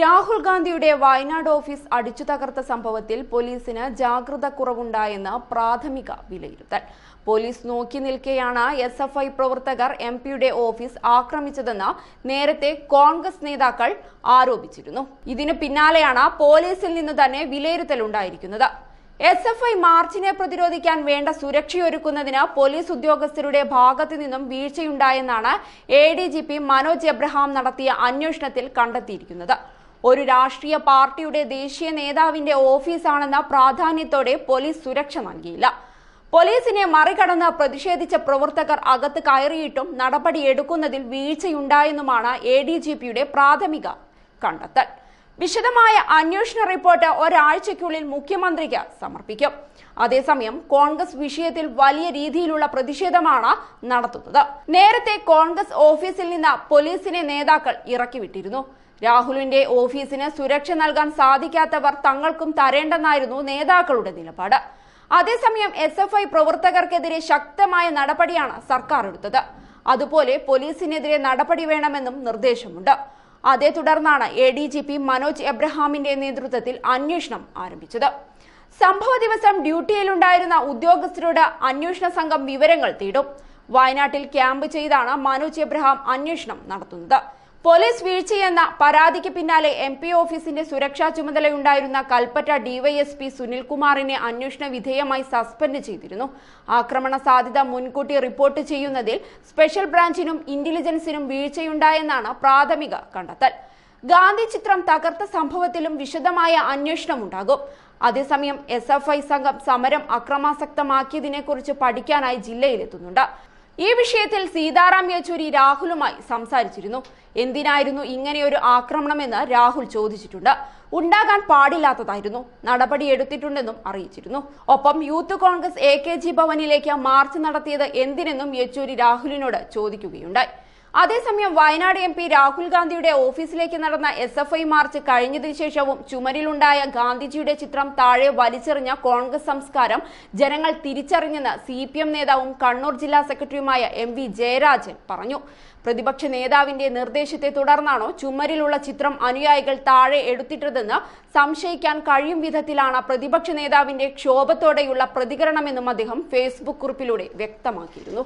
രാഹുൽ ഗാന്ധിയുടെ വയനാട് ഓഫീസ് അടിച്ചു തകർത്ത സംഭവത്തിൽ പോലീസിന് ജാഗ്രത കുറവുണ്ടായെന്ന് പ്രാഥമിക വിലയിരുത്തൽ പോലീസ് നോക്കി നിൽക്കെയാണ് എസ് എഫ് ഐ പ്രവർത്തകർ എം പിയുടെ ഓഫീസ് ആക്രമിച്ചതെന്ന് നേരത്തെ കോൺഗ്രസ് നേതാക്കൾ ആരോപിച്ചിരുന്നു ഇതിന് പിന്നാലെയാണ് പോലീസിൽ നിന്ന് തന്നെ ഉണ്ടായിരിക്കുന്നത് എസ് എഫ് ഐ മാർച്ചിനെ പ്രതിരോധിക്കാൻ വേണ്ട സുരക്ഷയൊരുക്കുന്നതിന് പോലീസ് ഉദ്യോഗസ്ഥരുടെ ഭാഗത്തു നിന്നും വീഴ്ചയുണ്ടായെന്നാണ് A D G P Manoj Abraham നടത്തിയ അന്വേഷണത്തിൽ കണ്ടെത്തിയിരിക്കുന്നത് ഒരു രാഷ്ട്രീയ പാർട്ടിയുടെ ദേശീയ നേതാവിന്റെ ഓഫീസാണെന്ന പ്രാധാന്യത്തോടെ പോലീസ് സുരക്ഷ നൽകിയില്ല പോലീസിനെ മറികടന്ന് പ്രതിഷേധിച്ച പ്രവർത്തകർ അകത്ത് കയറിയിട്ടും നടപടി എടുക്കുന്നതിൽ വീഴ്ചയുണ്ടായെന്നുമാണ് എ ഡി ജി പിയുടെ പ്രാഥമിക കണ്ടെത്തൽ വിശദമായ അന്വേഷണ റിപ്പോർട്ട് ഒരാഴ്ചയ്ക്കുള്ളിൽ മുഖ്യമന്ത്രിക്ക് സമർപ്പിക്കും അതേസമയം കോൺഗ്രസ് വിഷയത്തിൽ വലിയ രീതിയിലുള്ള പ്രതിഷേധമാണ് നടത്തുന്നത് നേരത്തെ കോൺഗ്രസ് ഓഫീസിൽ നിന്ന് പോലീസിനെ നേതാക്കൾ ഇറക്കിവിട്ടിരുന്നു രാഹുലിന്റെ ഓഫീസിന് സുരക്ഷ നൽകാൻ സാധിക്കാത്തവർ തങ്ങൾക്കും തരേണ്ടെന്നായിരുന്നു നേതാക്കളുടെ നിലപാട് അതേസമയം എസ് എഫ് ഐ പ്രവർത്തകർക്കെതിരെ ശക്തമായ നടപടിയാണ് സർക്കാർ എടുത്തത് അതുപോലെ പോലീസിനെതിരെ നടപടി വേണമെന്നും നിർദ്ദേശമുണ്ട് അതേ തുടർന്നാണ് A D G P Manoj എബ്രഹാമിന്റെ നേതൃത്വത്തിൽ അന്വേഷണം ആരംഭിച്ചത് സംഭവ ദിവസം ഡ്യൂട്ടിയിലുണ്ടായിരുന്ന ഉദ്യോഗസ്ഥരോട് അന്വേഷണ സംഘം വിവരങ്ങൾ തേടും വയനാട്ടിൽ ക്യാമ്പ് ചെയ്താണ് മനോജ് എബ്രഹാം അന്വേഷണം നടത്തുന്നത് പോലീസ് വീഴ്ചയെന്ന പരാതിക്ക് പിന്നാലെ എം പി ഓഫീസിന്റെ സുരക്ഷാ ചുമതലയുണ്ടായിരുന്ന കൽപ്പറ്റ ഡിവൈഎസ്പി സുനിൽകുമാറിനെ അന്വേഷണ വിധേയമായി സസ്പെൻഡ് ചെയ്തിരുന്നു ആക്രമണ സാധ്യത മുൻകൂട്ടി റിപ്പോർട്ട് ചെയ്യുന്നതിൽ സ്പെഷ്യൽ ബ്രാഞ്ചിനും ഇന്റലിജൻസിനും വീഴ്ചയുണ്ടായെന്നാണ് പ്രാഥമിക കണ്ടെത്തൽ ഗാന്ധി ചിത്രം തകർത്ത സംഭവത്തിലും വിശദമായ അന്വേഷണമുണ്ടാകും അതേസമയം എസ് എഫ് ഐ സംഘം സമരം അക്രമാസക്തമാക്കിയതിനെക്കുറിച്ച് പഠിക്കാനായി ജില്ലയിലെത്തുന്നുണ്ട് ഈ വിഷയത്തിൽ സീതാറാം യെച്ചൂരി രാഹുലുമായി സംസാരിച്ചിരുന്നു എന്തിനായിരുന്നു ഇങ്ങനെയൊരു ആക്രമണമെന്ന് രാഹുൽ ചോദിച്ചിട്ടുണ്ട് ഉണ്ടാകാൻ പാടില്ലാത്തതായിരുന്നു നടപടി എടുത്തിട്ടുണ്ടെന്നും അറിയിച്ചിരുന്നു ഒപ്പം യൂത്ത് കോൺഗ്രസ് എ ഭവനിലേക്ക് മാർച്ച് നടത്തിയത് എന്തിനെന്നും യെച്ചൂരി രാഹുലിനോട് ചോദിക്കുകയുണ്ടായി അതേസമയം വയനാട് എം പി രാഹുൽ ഗാന്ധിയുടെ ഓഫീസിലേക്ക് നടന്ന എസ് എഫ് ഐ മാർച്ച് കഴിഞ്ഞതിനു ശേഷവും ചുമരിലുണ്ടായ ഗാന്ധിജിയുടെ ചിത്രം താഴെ വലിച്ചെറിഞ്ഞ കോൺഗ്രസ് സംസ്കാരം ജനങ്ങൾ തിരിച്ചറിഞ്ഞെന്ന് സി പി എം നേതാവും കണ്ണൂർ ജില്ലാ സെക്രട്ടറിയുമായ എം വി ജയരാജൻ പറഞ്ഞു പ്രതിപക്ഷ നേതാവിന്റെ നിർദ്ദേശത്തെ തുടർന്നാണോ ചുമരിലുള്ള ചിത്രം അനുയായികൾ താഴെ എടുത്തിട്ടതെന്ന് സംശയിക്കാൻ കഴിയും വിധത്തിലാണ് പ്രതിപക്ഷ നേതാവിന്റെ ക്ഷോഭത്തോടെയുള്ള പ്രതികരണമെന്നും അദ്ദേഹം ഫേസ്ബുക്ക് കുറിപ്പിലൂടെ വ്യക്തമാക്കിയിരുന്നു